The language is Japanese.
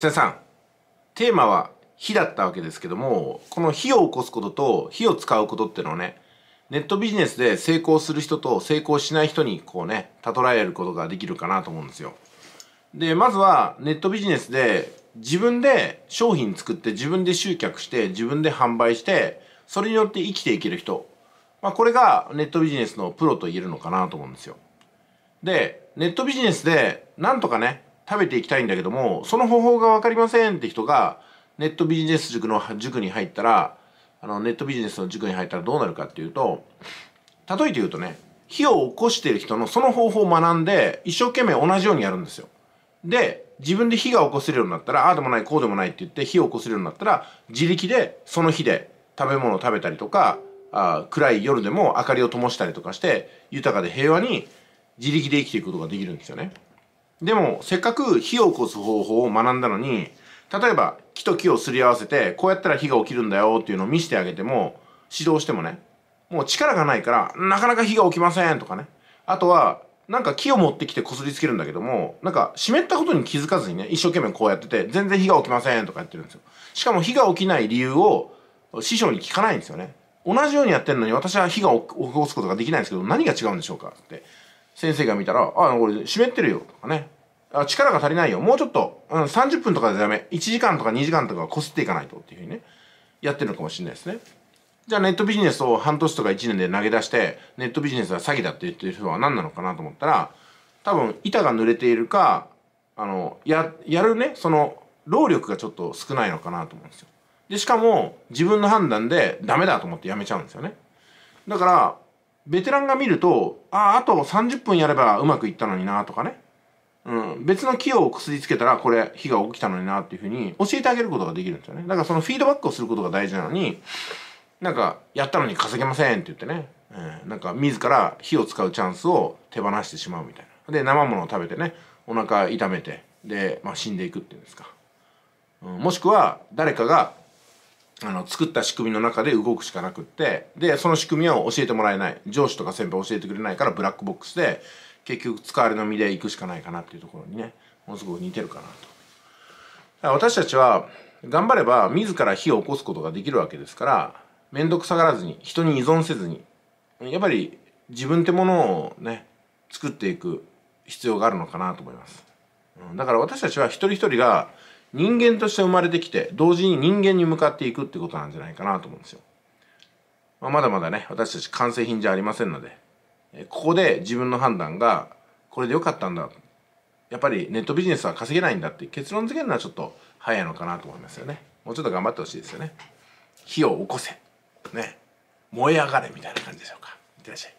瀬さんテーマは火だったわけですけどもこの火を起こすことと火を使うことっていうのをねネットビジネスで成功する人と成功しない人にこうね例えることができるかなと思うんですよでまずはネットビジネスで自分で商品作って自分で集客して自分で販売してそれによって生きていける人、まあ、これがネットビジネスのプロと言えるのかなと思うんですよでネットビジネスでなんとかね食べていきたいんだけどもその方法が分かりませんって人がネットビジネス塾の塾に入ったらあのネットビジネスの塾に入ったらどうなるかっていうと例えて言うとね火を起こしてる人のその方法を学んで一生懸命同じようにやるんですよ。で自分で火が起こせるようになったらああでもないこうでもないって言って火を起こせるようになったら自力でその火で食べ物を食べたりとかあ暗い夜でも明かりを灯したりとかして豊かで平和に自力で生きていくことができるんですよね。でも、せっかく火を起こす方法を学んだのに、例えば木と木をすり合わせて、こうやったら火が起きるんだよっていうのを見せてあげても、指導してもね、もう力がないから、なかなか火が起きませんとかね。あとは、なんか木を持ってきてこすりつけるんだけども、なんか湿ったことに気づかずにね、一生懸命こうやってて、全然火が起きませんとかやってるんですよ。しかも火が起きない理由を師匠に聞かないんですよね。同じようにやってるのに私は火が起こすことができないんですけど、何が違うんでしょうかって先生が見たら、あ、これ湿ってるよとかね。あ力が足りないよ。もうちょっと、うん、30分とかでダメ。1時間とか2時間とかこすっていかないとっていうふうにね、やってるのかもしれないですね。じゃあネットビジネスを半年とか1年で投げ出して、ネットビジネスは詐欺だって言ってる人は何なのかなと思ったら、多分板が濡れているか、あの、や、やるね、その、労力がちょっと少ないのかなと思うんですよ。で、しかも自分の判断でダメだと思ってやめちゃうんですよね。だから、ベテランが見るとあああと30分やればうまくいったのになとかね、うん、別の木を薬すりつけたらこれ火が起きたのになっていうふうに教えてあげることができるんですよねだからそのフィードバックをすることが大事なのになんかやったのに稼げませんって言ってね、えー、なんか自ら火を使うチャンスを手放してしまうみたいなで生物を食べてねお腹痛めてで、まあ、死んでいくっていうんですか、うん、もしくは誰かがあの作った仕組みの中で動くしかなくってでその仕組みを教えてもらえない上司とか先輩教えてくれないからブラックボックスで結局使われの身で行くしかないかなっていうところにねものすごく似てるかなと私たちは頑張れば自ら火を起こすことができるわけですから面倒くさがらずに人に依存せずにやっぱり自分ってものをね作っていく必要があるのかなと思いますだから私たちは一人一人が人間として生まれてきて同時に人間に向かっていくってことなんじゃないかなと思うんですよ、まあ、まだまだね私たち完成品じゃありませんのでここで自分の判断がこれで良かったんだやっぱりネットビジネスは稼げないんだって結論付けるのはちょっと早いのかなと思いますよねもうちょっと頑張ってほしいですよね火を起こせね燃え上がれみたいな感じでしょうかいってらっしゃい